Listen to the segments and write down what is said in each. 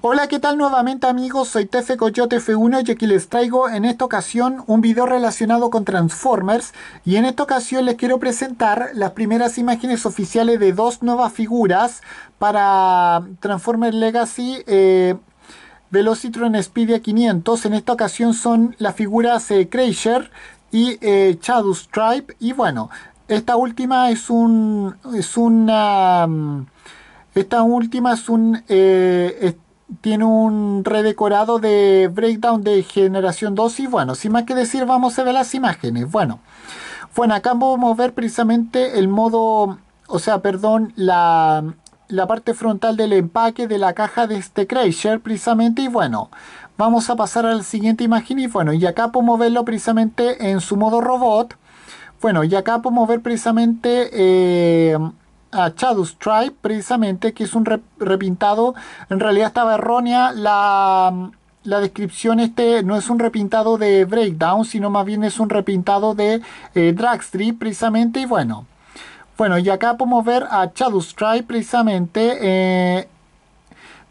Hola, ¿qué tal nuevamente amigos? Soy Tefe Coyote F1 y aquí les traigo en esta ocasión un video relacionado con Transformers y en esta ocasión les quiero presentar las primeras imágenes oficiales de dos nuevas figuras para Transformers Legacy eh, Velocitron Speedia 500. En esta ocasión son las figuras eh, Crasher y Shadow eh, Stripe y bueno, esta última es un... Es una, mm, esta última es un tiene un redecorado de breakdown de generación 2 y bueno, sin más que decir vamos a ver las imágenes. Bueno, bueno acá vamos ver precisamente el modo, o sea, perdón, la, parte frontal del empaque de la caja de este Crasher precisamente y bueno, vamos a pasar a la siguiente imagen y bueno, y acá podemos verlo precisamente en su modo robot. Bueno, y acá podemos ver precisamente... Eh, a Shadow Stripe, precisamente, que es un repintado. En realidad estaba errónea la, descripción. Este no es un repintado de Breakdown, sino más bien es un repintado de eh, Dragstrip precisamente. Y bueno, bueno, y acá podemos ver a Shadow Stripe, precisamente. Eh,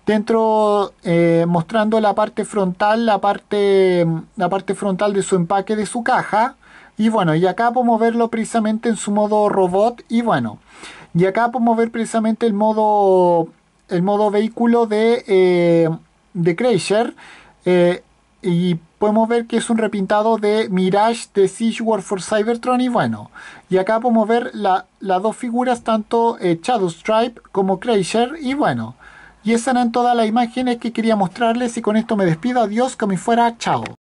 dentro eh, mostrando la parte frontal la parte la parte frontal de su empaque de su caja y bueno y acá podemos verlo precisamente en su modo robot y bueno y acá podemos ver precisamente el modo, el modo vehículo de, eh, de eh, y podemos ver que es un repintado de Mirage de Siege War for Cybertron y bueno. Y acá podemos ver las dos figuras, tanto eh, Shadowstripe Stripe como Kreischer y bueno. Y esas eran todas las imágenes que quería mostrarles y con esto me despido. Adiós, como fuera. Chao.